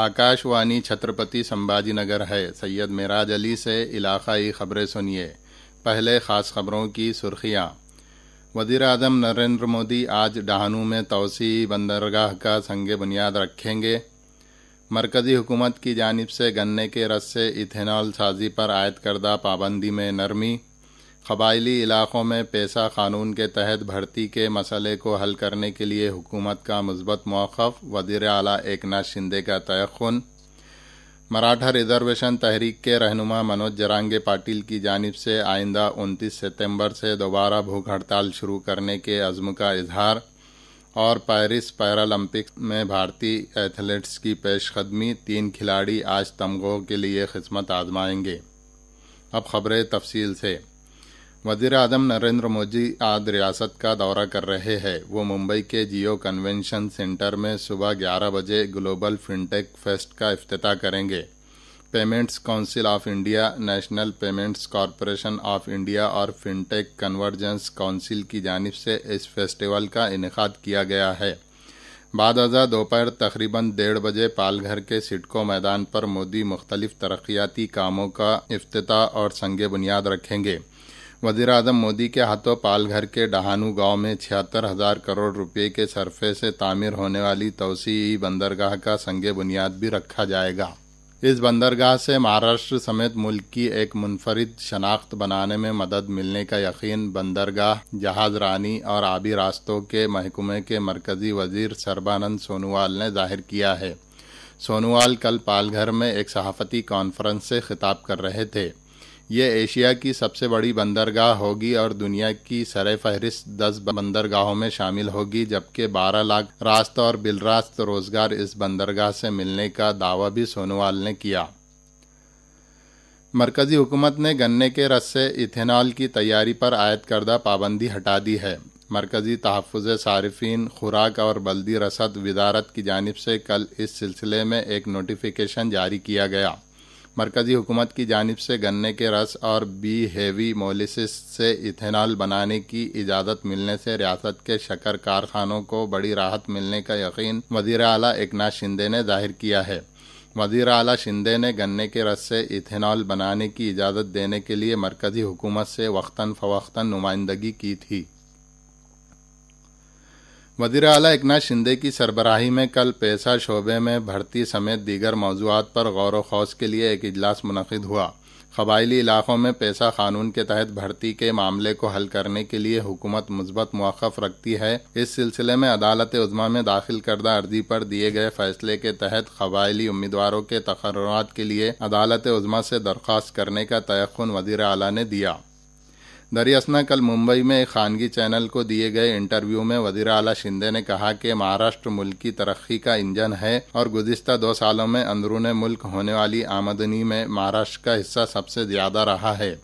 آکاش وانی چھترپتی سمباجی نگر ہے سید معراج علی سے علاقائی خبریں سنیے پہلے خاص خبروں کی سرخیاں وزیر اعظم نریندر مودی آج ڈہانو میں توسیع بندرگاہ کا سنگ بنیاد رکھیں گے مرکزی حکومت کی جانب سے گنے کے رس سے ایتھینال سازی پر عائد کردہ پابندی میں نرمی قبائلی علاقوں میں پیسہ قانون کے تحت بھرتی کے مسئلے کو حل کرنے کے لیے حکومت کا مثبت موقف وزیر اعلیٰ ایک ناتھ شندے کا تیخن مراٹھا ریزرویشن تحریک کے رہنما منوج جرانگے پاٹل کی جانب سے آئندہ انتیس ستمبر سے دوبارہ بھوک ہڑتال شروع کرنے کے عزم کا اظہار اور پیرس پیرالمپکس میں بھارتی ایتھلیٹس کی پیش قدمی تین کھلاڑی آج تمغوں کے لیے قسمت آزمائیں گے اب خبریں تفصیل سے وزیر اعظم نریندر مودی آج ریاست کا دورہ کر رہے ہیں وہ ممبئی کے جیو کنونشن سینٹر میں صبح گیارہ بجے گلوبل فنٹیک فیسٹ کا افتتاح کریں گے payments council of India national payments corporation of India اور فنٹیک کنورجنس کونسل کی جانب سے اس فیسٹیول کا انعقاد کیا گیا ہے بعد ازاں دوپہر تقریباً ڈیڑھ بجے پال گھر کے سٹکو میدان پر مودی مختلف ترقیاتی کاموں کا افتتاح اور سنگ بنیاد رکھیں گے وزیر اعظم مودی کے ہاتھوں پال گھر کے ڈہانو گاؤں میں چھہتر ہزار کروڑ روپے کے صرفے سے تعمیر ہونے والی توسیعی بندرگاہ کا سنگ بنیاد بھی رکھا جائے گا اس بندرگاہ سے مہاراشٹر سمیت ملک کی ایک منفرد شناخت بنانے میں مدد ملنے کا یقین بندرگاہ جہاز رانی اور آبی راستوں کے محکمے کے مرکزی وزیر سربانند سونوال نے ظاہر کیا ہے سونوال کل پال گھر میں ایک صحافتی کانفرنس سے خطاب کر رہے تھے یہ ایشیا کی سب سے بڑی بندرگاہ ہوگی اور دنیا کی سر فہرست دس بندرگاہوں میں شامل ہوگی جبکہ بارہ لاکھ راست اور بل راست روزگار اس بندرگاہ سے ملنے کا دعویٰ بھی سونوال نے کیا مرکزی حکومت نے گنے کے رس سے ایتھینال کی تیاری پر عائد کردہ پابندی ہٹا دی ہے مرکزی تحفظ صارفین خوراک اور بلدی رسد وزارت کی جانب سے کل اس سلسلے میں ایک نوٹیفیکیشن جاری کیا گیا مرکزی حکومت کی جانب سے گنے کے رس اور بی ہیوی مولیسس سے ایتھنال بنانے کی اجازت ملنے سے ریاست کے شکر کارخانوں کو بڑی راحت ملنے کا یقین وزیر اعلیٰ ایک شندے نے ظاہر کیا ہے وزیر اعلیٰ شندے نے گنے کے رس سے ایتھنال بنانے کی اجازت دینے کے لیے مرکزی حکومت سے وقتاً فوقتاً نمائندگی کی تھی وزیر اعلیٰ اکنا شندے کی سربراہی میں کل پیسہ شعبے میں بھرتی سمیت دیگر موضوعات پر غور و خوص کے لیے ایک اجلاس منعقد ہوا قبائلی علاقوں میں پیسہ قانون کے تحت بھرتی کے معاملے کو حل کرنے کے لیے حکومت مثبت موقف رکھتی ہے اس سلسلے میں عدالت عظما میں داخل کردہ عرضی پر دیے گئے فیصلے کے تحت قبائلی امیدواروں کے تقررات کے لیے عدالت عظما سے درخواست کرنے کا تیقن وزیر اعلیٰ نے دیا دریاسنا کل ممبئی میں ایک خانگی چینل کو دیے گئے انٹرویو میں وزیر اعلیٰ شندے نے کہا کہ مہاراشٹر کی ترقی کا انجن ہے اور گزشتہ دو سالوں میں اندرون ملک ہونے والی آمدنی میں مہاراشٹر کا حصہ سب سے زیادہ رہا ہے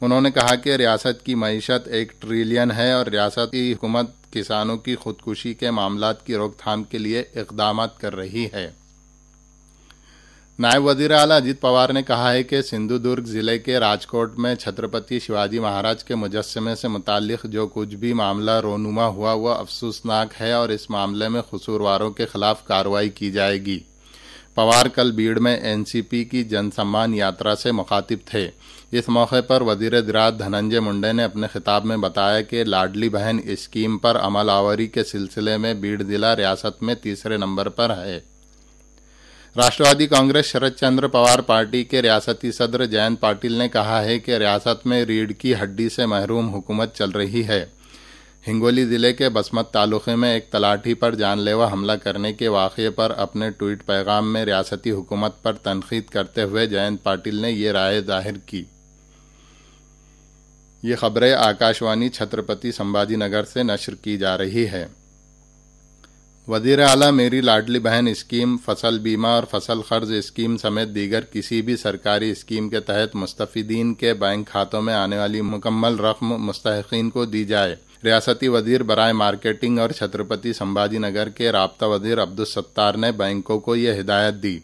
انہوں نے کہا کہ ریاست کی معیشت ایک ٹریلین ہے اور ریاست کی حکومت کسانوں کی خودکشی کے معاملات کی روک تھام کے لیے اقدامات کر رہی ہے نائب وزیر اعلیٰ اجیت پوار نے کہا ہے کہ سندھو درگ ضلع کے راجکوٹ میں چھترپتی شیواجی مہاراج کے مجسمے سے متعلق جو کچھ بھی معاملہ رونما ہوا وہ افسوسناک ہے اور اس معاملے میں قصورواروں کے خلاف کارروائی کی جائے گی پوار کل بیڑ میں این سی پی کی جن سمان یاترا سے مخاطب تھے اس موقع پر وزیر دراز دھننجے منڈے نے اپنے خطاب میں بتایا کہ لاڈلی بہن اسکیم پر عمل آوری کے سلسلے میں بیڑ ضلع ریاست میں تیسرے نمبر پر ہے راشٹروادی کانگریس شرد چندر پوار پارٹی کے ریاستی صدر جینت پاٹل نے کہا ہے کہ ریاست میں ریڑھ کی ہڈی سے محروم حکومت چل رہی ہے ہنگولی ضلع کے بسمت تعلقے میں ایک تلاٹھی پر جان لیوا حملہ کرنے کے واقعے پر اپنے ٹویٹ پیغام میں ریاستی حکومت پر تنقید کرتے ہوئے جینت پاٹل نے یہ رائے ظاہر کی یہ خبریں آکاشوانی چھترپتی سمباجی نگر سے نشر کی جا رہی ہے وزیر اعلیٰ میری لاڈلی بہن اسکیم فصل بیمہ اور فصل قرض اسکیم سمیت دیگر کسی بھی سرکاری اسکیم کے تحت مستفیدین کے بینک کھاتوں میں آنے والی مکمل رقم مستحقین کو دی جائے ریاستی وزیر برائے مارکیٹنگ اور چھترپتی سمبھاجی نگر کے رابطہ وزیر عبدالستار نے بینکوں کو یہ ہدایت دی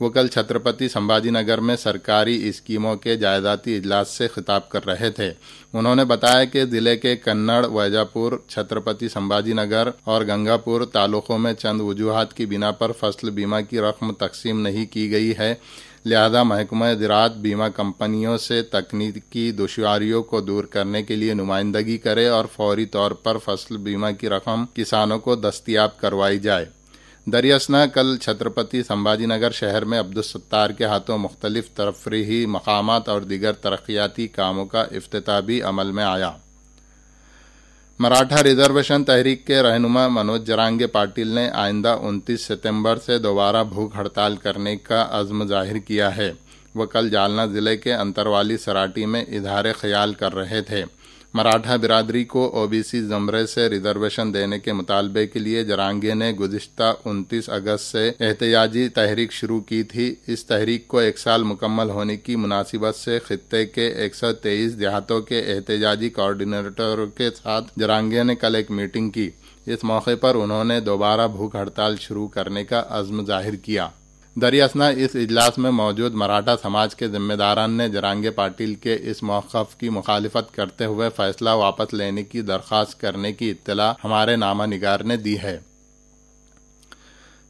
وہ کل چھترپتی سمباجی نگر میں سرکاری اسکیموں کے جائیداتی اجلاس سے خطاب کر رہے تھے انہوں نے بتایا کہ ضلع کے کنڑ ویجاپور چھترپتی سمباجی نگر اور گنگاپور تعلقوں میں چند وجوہات کی بنا پر فصل بیمہ کی رقم تقسیم نہیں کی گئی ہے لہذا محکمہ زراعت بیمہ کمپنیوں سے تکنیکی دشواریوں کو دور کرنے کے لیے نمائندگی کرے اور فوری طور پر فصل بیمہ کی رقم کسانوں کو دستیاب کروائی جائے دریاسنا کل چھترپتی سمباجی نگر شہر میں عبدالستار کے ہاتھوں مختلف ترفریحی مقامات اور دیگر ترقیاتی کاموں کا افتتابی عمل میں آیا مراٹھا ریزرویشن تحریک کے رہنما منوج جرانگے پاٹل نے آئندہ انتیس ستمبر سے دوبارہ بھوک ہڑتال کرنے کا عزم ظاہر کیا ہے وہ کل جالنا ضلع کے انتروالی سراٹی میں اظہار خیال کر رہے تھے مراٹھا برادری کو او بی سی زمرے سے ریزرویشن دینے کے مطالبے کے لیے جرانگے نے گزشتہ انتیس اگست سے احتجاجی تحریک شروع کی تھی اس تحریک کو ایک سال مکمل ہونے کی مناسبت سے خطے کے ایک سو تیئیس دیہاتوں کے احتجاجی کوارڈینیٹر کے ساتھ جرانگے نے کل ایک میٹنگ کی اس موقع پر انہوں نے دوبارہ بھوک ہڑتال شروع کرنے کا عزم ظاہر کیا دریاسنا اس اجلاس میں موجود مراٹھا سماج کے ذمہ داران نے جرانگے پاٹل کے اس موقف کی مخالفت کرتے ہوئے فیصلہ واپس لینے کی درخواست کرنے کی اطلاع ہمارے نامہ نگار نے دی ہے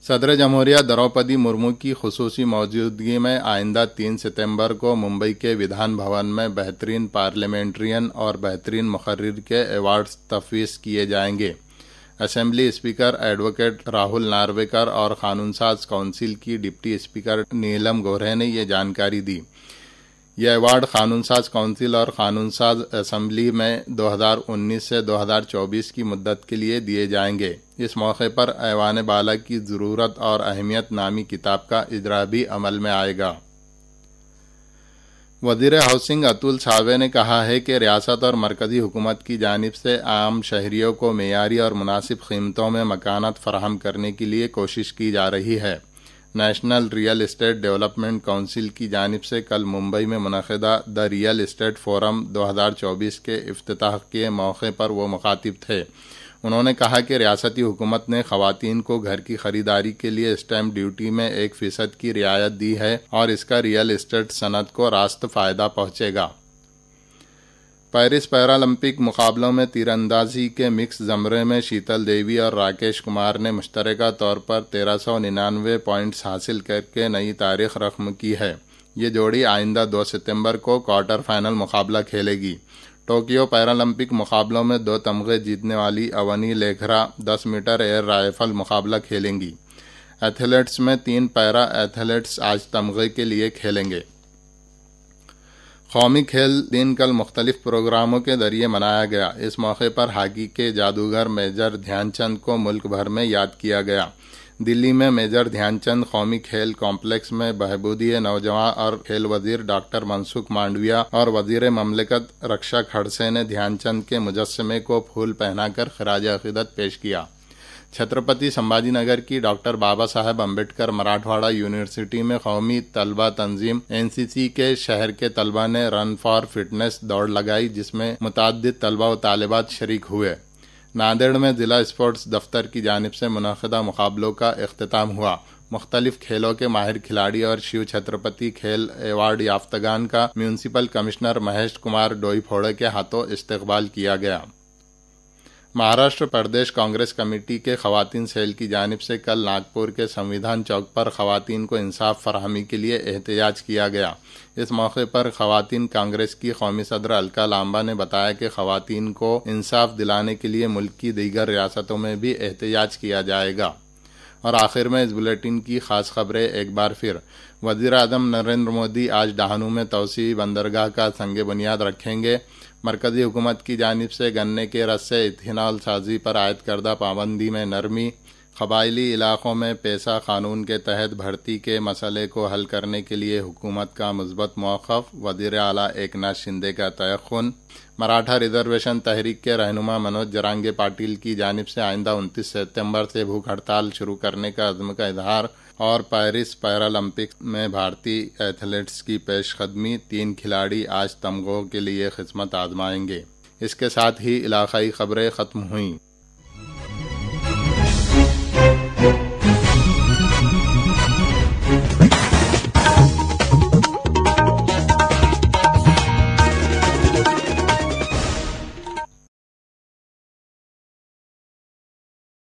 صدر جمہوریہ دروپدی مرمو کی خصوصی موجودگی میں آئندہ تین ستمبر کو ممبئی کے ودھان بھون میں بہترین پارلیمنٹرین اور بہترین مقرر کے ایوارڈز تفویض کیے جائیں گے assembly speaker advocate Rahul Narwekar اور قانون ساز کونسل کی ڈپٹی اسپیکر نیلم گورہ نے یہ جانکاری دی یہ ایوارڈ قانون ساز کونسل اور قانون ساز اسمبلی میں دو ہزار انیس سے دو ہزار چوبیس کی مدت کے لیے دیے جائیں گے اس موقع پر ایوان بالا کی ضرورت اور اہمیت نامی کتاب کا اجرا بھی عمل میں آئے گا وزیر ہاؤسنگ اتول چھاوے نے کہا ہے کہ ریاست اور مرکزی حکومت کی جانب سے عام شہریوں کو معیاری اور مناسب قیمتوں میں مکانات فراہم کرنے کے لیے کوشش کی جا رہی ہے national real estate development council کی جانب سے کل ممبئی میں منعقدہ دا ریل اسٹیٹ فورم دو ہزار چوبیس کے افتتاح کے موقع پر وہ مخاطب تھے انہوں نے کہا کہ ریاستی حکومت نے خواتین کو گھر کی خریداری کے لیے اسٹیمپ ڈیوٹی میں ایک فیصد کی رعایت دی ہے اور اس کا ریئل اسٹیٹ صنعت کو راست فائدہ پہنچے گا پیرس پیرالمپک مقابلوں میں تیر اندازی کے مکس زمرے میں شیتل دیوی اور راکیش کمار نے مشترکہ طور پر تیرہ سو ننانوے پوائنٹس حاصل کر کے نئی تاریخ رقم کی ہے یہ جوڑی آئندہ دو ستمبر کو کوارٹر فائنل مقابلہ کھیلے گی ٹوکیو پیرالمپک مقابلوں میں دو تمغے جیتنے والی اونی لیکھرا دس میٹر ایئر رائفل مقابلہ کھیلیں گی ایتھلیٹس میں تین پیرا ایتھلیٹس آج تمغے کے لیے کھیلیں گے قومی کھیل دن کل مختلف پروگراموں کے ذریعے منایا گیا اس موقع پر ہاکی کے جادوگر میجر دھیان چند کو ملک بھر میں یاد کیا گیا دلی میں میجر دھیان چند قومی کھیل کمپلیکس میں بہبودی نوجوان اور کھیل وزیر ڈاکٹر منسوخ مانڈویا اور وزیر مملکت رکشا کھڑسے نے دھیان چند کے مجسمے کو پھول پہنا کر خراج عقیدت پیش کیا چھترپتی سمباجی نگر کی ڈاکٹر بابا صاحب امبیڈکر مراٹھواڑہ یونیورسٹی میں قومی طلبہ تنظیم این سی سی کے شہر کے طلبہ نے رن فار فٹنس دوڑ لگائی جس میں متعدد طلبہ و طالبات شریک ہوئے ناندیڑ میں ضلع اسپورٹس دفتر کی جانب سے منعقدہ مقابلوں کا اختتام ہوا مختلف کھیلوں کے ماہر کھلاڑی اور شیو چھترپتی کھیل ایوارڈ یافتگان کا میونسپل کمشنر مہیش کمار ڈوئی پھوڑے کے ہاتھوں استقبال کیا گیا مہاراشٹر پردیش کانگریس کمیٹی کے خواتین سیل کی جانب سے کل ناگپور کے سنویدھان چوک پر خواتین کو انصاف فراہمی کے لیے احتجاج کیا گیا اس موقع پر خواتین کانگریس کی قومی صدر الکا لامبا نے بتایا کہ خواتین کو انصاف دلانے کے لیے ملک کی دیگر ریاستوں میں بھی احتجاج کیا جائے گا اور آخر میں اس بلیٹن کی خاص خبریں ایک بار پھر وزیر اعظم نریندر مودی آج ڈہانو میں توسیع بندرگاہ کا سنگ بنیاد رکھیں گے مرکزی حکومت کی جانب سے گنے کے رس سے اتھینال سازی پر عائد کردہ پابندی میں نرمی قبائلی علاقوں میں پیسہ قانون کے تحت بھرتی کے مسئلے کو حل کرنے کے لیے حکومت کا مثبت موقف وزیر اعلیٰ ایک ناتھ شندے کا تیخن مراٹھا ریزرویشن تحریک کے رہنما منوج جرانگے پاٹیل کی جانب سے آئندہ انتیس ستمبر سے بھوک ہڑتال شروع کرنے کا عزم کا اظہار اور پیرس پیرالمپکس میں بھارتی ایتھلیٹس کی پیش قدمی تین کھلاڑی آج تمغوں کے لیے خدمت آزمائیں گے اس کے ساتھ ہی علاقائی خبریں ختم ہوئیں